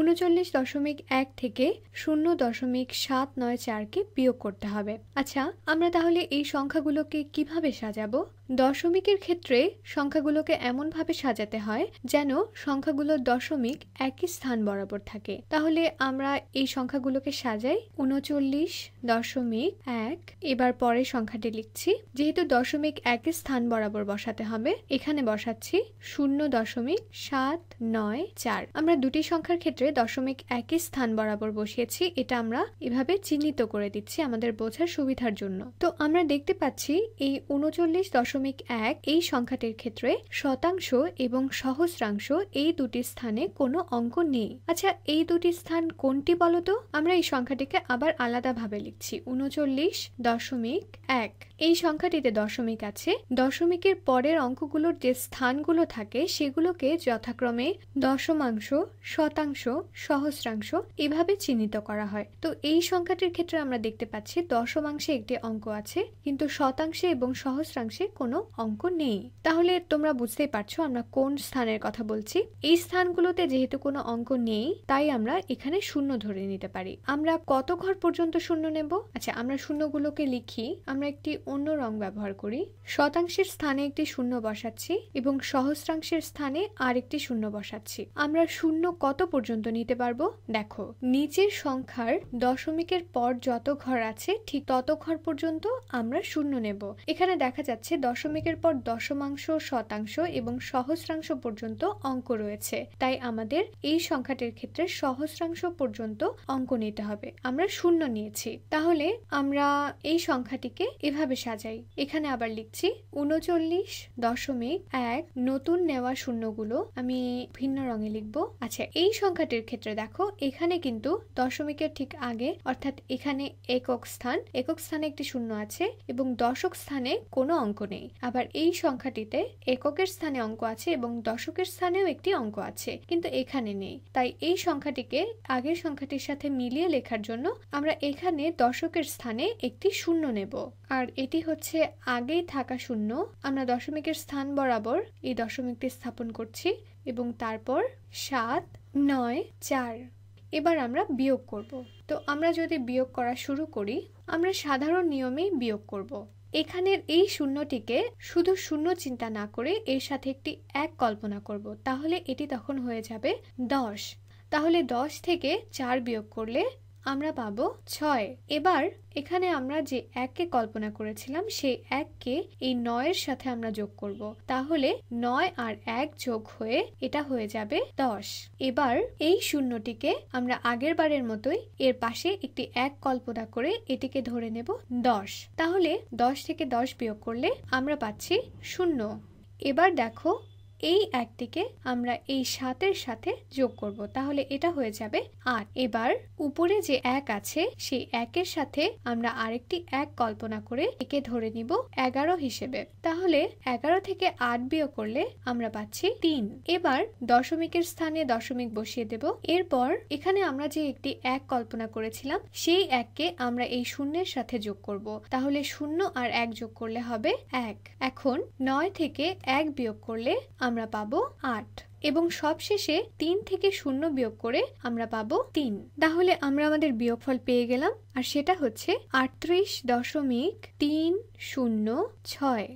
উনচল্লিশ দশমিক এক থেকে শূন্য দশমিক সাত নয় চারকে বিয়োগ করতে হবে আচ্ছা আমরা তাহলে এই সংখ্যাগুলোকে কিভাবে সাজাবো দশমিকের ক্ষেত্রে সংখ্যাগুলোকে এমনভাবে সাজাতে হয় যেন সংখ্যাগুলো দশমিক একই স্থান বরাবর থাকে তাহলে আমরা এই সংখ্যাগুলোকে সাজাই উনচল্লিশ দশমিক এক এবার পরের সংখ্যাটি লিখছি যেহেতু দশমিক একই স্থান বরাবর বসাতে হবে এখানে বসাচ্ছি শূন্য দশমিক সাত নয় চার আমরা দুটি সংখ্যার ক্ষেত্রে দশমিক একই স্থান বরাবর বসিয়েছি এটা আমরা এভাবে চিহ্নিত করে দিচ্ছি আমাদের বোঝার সুবিধার জন্য তো আমরা দেখতে পাচ্ছি এই উনচল্লিশ দশমিক দশমিক এক এই সংখ্যাটির ক্ষেত্রে শতাংশ এবং সহস্রাংশ এই দুটি স্থানে কোনো অঙ্ক নেই আচ্ছা এই দুটি স্থান কোনটি বলতো আমরা এই সংখ্যাটিকে আবার আলাদাভাবে লিখছি উনচল্লিশ দশমিক এক এই সংখ্যাটিতে দশমিক আছে দশমিকের পরের অঙ্কগুলোর যে স্থানগুলো থাকে সেগুলোকে যথাক্রমে দশমাংশ শতাংশ সহস্রাংশ এভাবে চিহ্নিত করা হয় তো এই সংখ্যাটির ক্ষেত্রে আমরা দেখতে পাচ্ছি দশমাংশে একটি অঙ্ক আছে কিন্তু শতাংশে এবং সহস্রাংশে কোন কোনো অঙ্ক নেই তাহলে তোমরা বুঝতেই পারছো আমরা কোন স্থানের কথা বলছি এই স্থানগুলোতে যেহেতু কোনো অঙ্ক নেই তাই আমরা এখানে শূন্য ধরে নিতে পারি আমরা কত ঘর পর্যন্ত শূন্য নেব আচ্ছা আমরা শূন্যগুলোকে লিখি আমরা একটি অন্য রং ব্যবহার করি শতাংশের স্থানে একটি শূন্য বসাচ্ছি এবং সহস্রাংশের স্থানে আরেকটি শূন্য বসাচ্ছি আমরা শূন্য কত পর্যন্ত নিতে পারবো দেখো নিচের সংখ্যার দশমিকের পর যত ঘর আছে ঠিক তত ঘর পর্যন্ত আমরা শূন্য নেব এখানে দেখা যাচ্ছে দশ দশমিকের পর দশমাংশ শতাংশ এবং সহস্রাংশ পর্যন্ত অঙ্ক রয়েছে তাই আমাদের এই সংখ্যাটির ক্ষেত্রে সহস্রাংশ পর্যন্ত অঙ্ক নিতে হবে আমরা শূন্য নিয়েছি তাহলে আমরা এই সংখ্যাটিকে এভাবে সাজাই এখানে আবার লিখছি উনচল্লিশ দশমিক এক নতুন নেওয়া শূন্যগুলো আমি ভিন্ন রঙে লিখব আচ্ছা এই সংখ্যাটির ক্ষেত্রে দেখো এখানে কিন্তু দশমিকের ঠিক আগে অর্থাৎ এখানে একক স্থান একক স্থানে একটি শূন্য আছে এবং দশক স্থানে কোনো অঙ্ক নেই আবার এই সংখ্যাটিতে এককের স্থানে অঙ্ক আছে এবং দশকের স্থানেও একটি অঙ্ক আছে কিন্তু এখানে নেই তাই এই সংখ্যাটিকে আগের সংখ্যাটির সাথে মিলিয়ে লেখার জন্য আমরা এখানে দশকের স্থানে একটি শূন্য নেব আর এটি হচ্ছে আগেই থাকা শূন্য আমরা দশমিকের স্থান বরাবর এই দশমিকটি স্থাপন করছি এবং তারপর সাত নয় চার এবার আমরা বিয়োগ করব তো আমরা যদি বিয়োগ করা শুরু করি আমরা সাধারণ নিয়মেই বিয়োগ করব এখানের এই শূন্যটিকে শুধু শূন্য চিন্তা না করে এর সাথে একটি এক কল্পনা করব তাহলে এটি তখন হয়ে যাবে দশ তাহলে দশ থেকে চার বিয়োগ করলে আমরা পাবো ছয় এবার এখানে আমরা যে এককে কল্পনা করেছিলাম সেই এককে এই নয়ের সাথে আমরা যোগ করব। তাহলে নয় আর এক যোগ হয়ে এটা হয়ে যাবে দশ এবার এই শূন্যটিকে আমরা আগের বারের মতোই এর পাশে একটি এক কল্পনা করে এটিকে ধরে নেব দশ তাহলে দশ থেকে দশ বিয়োগ করলে আমরা পাচ্ছি শূন্য এবার দেখো এই একটিকে আমরা এই সাতের সাথে যোগ করব তাহলে এটা হয়ে যাবে আট এবার উপরে যে এক আছে সেই একের সাথে আমরা আরেকটি এক কল্পনা করে একে ধরে নিব এগারো হিসেবে তাহলে এগারো থেকে আট বিয়োগ করলে আমরা পাচ্ছি তিন এবার দশমিকের স্থানে দশমিক বসিয়ে দেব এরপর এখানে আমরা যে একটি এক কল্পনা করেছিলাম সেই এককে আমরা এই শূন্যের সাথে যোগ করব তাহলে শূন্য আর এক যোগ করলে হবে এক এখন নয় থেকে এক বিয়োগ করলে আমরা পাবো আট এবং সবশেষে তিন থেকে শূন্য বিয়োগ করে আমরা পাবো তিন তাহলে আমরা আমাদের বিয়োগফল পেয়ে গেলাম আর সেটা হচ্ছে আটত্রিশ দশমিক তিন শূন্য ছয়